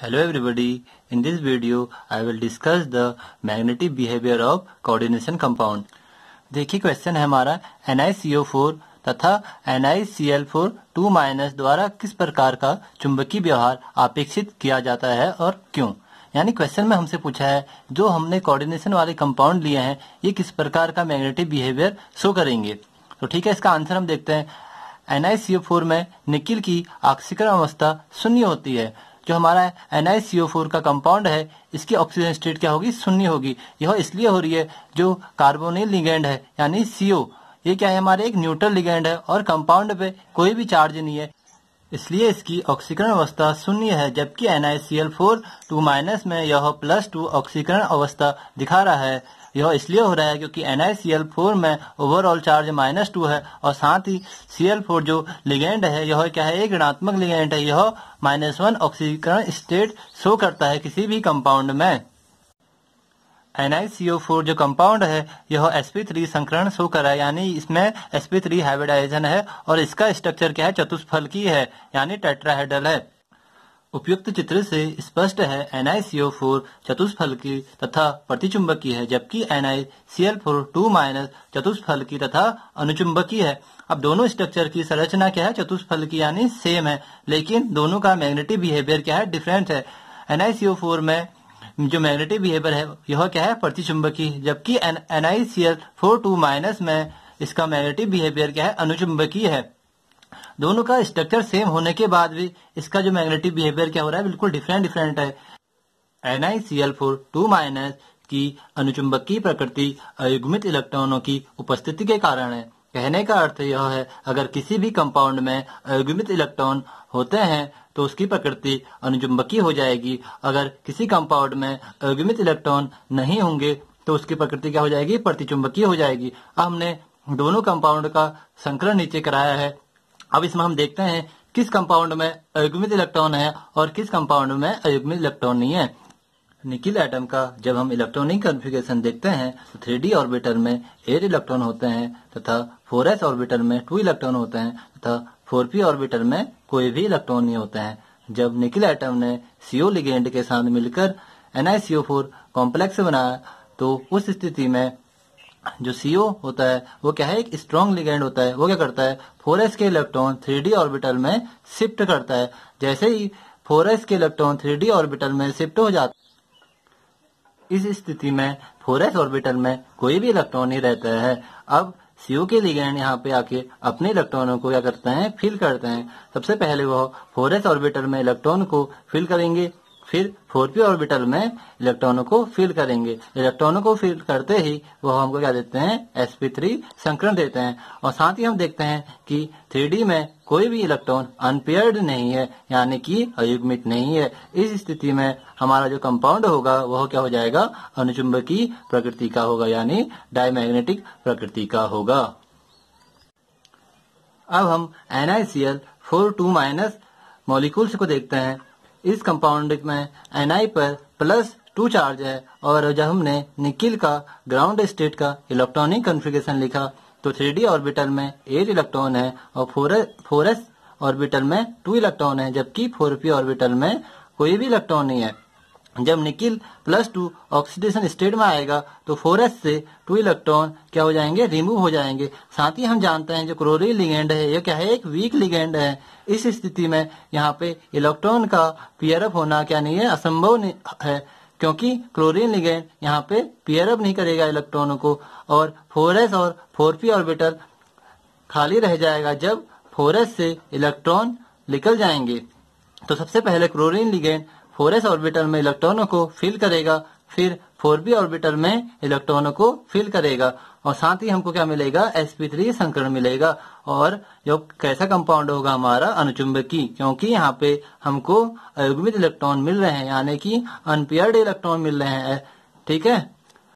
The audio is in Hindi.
Hello everybody, in this video I will discuss the magnetic behavior of coordination compound. देखिए क्वेश्चन है हमारा NiCO4 तथा NiCl4 2 माइनस द्वारा किस प्रकार का चुंबकीय व्यवहार अपेक्षित किया जाता है और क्यों यानी क्वेश्चन में हमसे पूछा है जो हमने कोऑर्डिनेशन वाले कंपाउंड लिए हैं ये किस प्रकार का मैग्नेटिक बिहेवियर शो करेंगे तो ठीक है इसका आंसर हम देखते हैं NiCO4 में निकिल की ऑक्सीकरण अवस्था शून्य होती है जो हमारा एन का कंपाउंड है इसकी ऑक्सीजन स्टेट क्या होगी शून्य होगी यह इसलिए हो रही है जो कार्बोनिल लिगेंड है यानी सीओ ये क्या है हमारे एक न्यूट्रल लिगेंड है और कंपाउंड पे कोई भी चार्ज नहीं है इसलिए इसकी ऑक्सीकरण अवस्था शून्य है जबकि N I C L four two minus में यह प्लस टू ऑक्सीकरण अवस्था दिखा रहा है यह इसलिए हो रहा है क्योंकि N I C L four में ओवरऑल चार्ज माइनस टू है और साथ ही सी एल फोर जो लिगेंड है यह क्या है एक ऋणात्मक लिगेंड है यह माइनस वन ऑक्सीकरण स्टेट शो करता है किसी भी कंपाउंड में NiCO4 जो कंपाउंड है यह sp3 संकरण शो करा यानी इसमें sp3 हाइब्रिडाइजेशन है और इसका स्ट्रक्चर क्या है चतुष्फलकी है यानी टेट्राहेड्रल है उपयुक्त चित्र से स्पष्ट है NiCO4 चतुष्फलकी तथा प्रतिचुंबकीय है जबकि NiCl4 2 माइनस चतुष्फलकी तथा अनुचुंबकीय है अब दोनों स्ट्रक्चर की संरचना क्या है चतुष्फलकी यानी सेम है लेकिन दोनों का मैग्नेटिक बिहेवियर क्या है डिफरेंट है NiCO4 में जो मैग्नेटिक बिहेवियर है यह क्या है प्रतिचुंबकीय जबकि N I C L four two minus में इसका मैग्नेटिक बिहेवियर क्या है अनुचुंबकीय है दोनों का स्ट्रक्चर सेम होने के बाद भी इसका जो मैग्नेटिक बिहेवियर क्या हो रहा है बिल्कुल डिफरेंट डिफरेंट है N I C L four two minus की अनुचुंबकीय प्रकृति अयुग्मित इलेक्ट्रॉनों की उपस्थिति के कारण है कहने का अर्थ यह है अगर किसी भी कंपाउंड में अयुग्मित इलेक्ट्रॉन होते हैं तो उसकी प्रकृति अनुचुंबकीय हो जाएगी अगर किसी कंपाउंड में अयुग्मित इलेक्ट्रॉन नहीं होंगे तो उसकी प्रकृति क्या हो जाएगी प्रतिचुंबकीय हो जाएगी अब हमने दोनों कंपाउंड का संकलन नीचे कराया है अब इसमें हम देखते हैं किस कंपाउंड में अयुग्मित इलेक्ट्रॉन है और किस कंपाउंड में अयुग्मित इलेक्ट्रॉन नहीं है निकिल एटम का जब हम इलेक्ट्रॉनिक कन्फिगेशन देखते हैं तो थ्री डी ऑर्बिटल में एट इलेक्ट्रॉन होते हैं तथा फोर एस ऑर्बिटल में टू इलेक्ट्रॉन होते हैं तथा फोर पी ऑर्बिटल में कोई भी इलेक्ट्रॉन नहीं होते हैं जब निकिल एटम ने सीओ लिगेंड के साथ मिलकर एनआईसीओ फोर कॉम्प्लेक्स बनाया तो उस स्थिति में जो सीओ होता है वो क्या है एक स्ट्रॉन्ग लिगेंड होता है वो क्या करता है फोर के इलेक्ट्रॉन थ्री ऑर्बिटल में शिफ्ट करता है जैसे ही फोर के इलेक्ट्रॉन थ्री ऑर्बिटल में शिफ्ट हो जाता इस स्थिति में फोरेस ऑर्बिटल में कोई भी इलेक्ट्रॉन नहीं रहता है अब सीओ के लिगेंड यहाँ पे आके अपने इलेक्ट्रॉनों को क्या करते हैं फिल करते हैं सबसे पहले वह फोरेस ऑर्बिटल में इलेक्ट्रॉन को फिल करेंगे फिर फोर पी ऑर्बिटल में इलेक्ट्रॉनों को फिल करेंगे इलेक्ट्रॉनों को फिल करते ही वो हमको क्या देते हैं sp3 थ्री संकरण देते हैं और साथ ही हम देखते हैं कि 3D में कोई भी इलेक्ट्रॉन अनपेयर्ड नहीं है यानी कि अयुग्मित नहीं है इस स्थिति में हमारा जो कंपाउंड होगा वह क्या हो जाएगा अनुचुंबकीय प्रकृति का होगा यानी डायमैग्नेटिक प्रकृति का होगा अब हम N I C L four two minus molecules को देखते हैं इस कंपाउंड में एन पर प्लस टू चार्ज है और जब हमने निकिल का ग्राउंड स्टेट का इलेक्ट्रॉनिक कन्फिग्रेशन लिखा तो थ्री ऑर्बिटल में एट इलेक्ट्रॉन है और फोर एस ऑर्बिटल में टू इलेक्ट्रॉन है जबकि फोर पी ऑर्बिटल में कोई भी इलेक्ट्रॉन नहीं है जब nickel plus two oxidation state में आएगा तो फोरस से टू इलेक्ट्रॉन क्या हो जाएंगे रिमूव हो जाएंगे साथ ही हम जानते हैं जो क्रोरी लिगेंड है यह क्या है एक वीक लिगेंड है इस स्थिति में यहाँ पे इलेक्ट्रॉन का पियरअप होना क्या नहीं है असंभव है क्योंकि क्लोरीन लिगेंड यहाँ पे पियरअप नहीं करेगा इलेक्ट्रॉनों को और फोरस और फोरपी ऑर्बिटल खाली रह जाएगा जब फोरस से इलेक्ट्रॉन निकल जाएंगे तो सबसे पहले chlorine ligand four S orbital में इलेक्ट्रॉनों को फिल करेगा फिर फोर बी ऑर्बिटल में इलेक्ट्रॉनों को फिल करेगा और साथ ही हमको क्या मिलेगा sp3 संकरण मिलेगा और जो कैसा कंपाउंड होगा हमारा की क्योंकि यहाँ पे हमको अयुग्मित इलेक्ट्रॉन मिल रहे हैं यानी कि अनपेयर्ड इलेक्ट्रॉन मिल रहे हैं ठीक है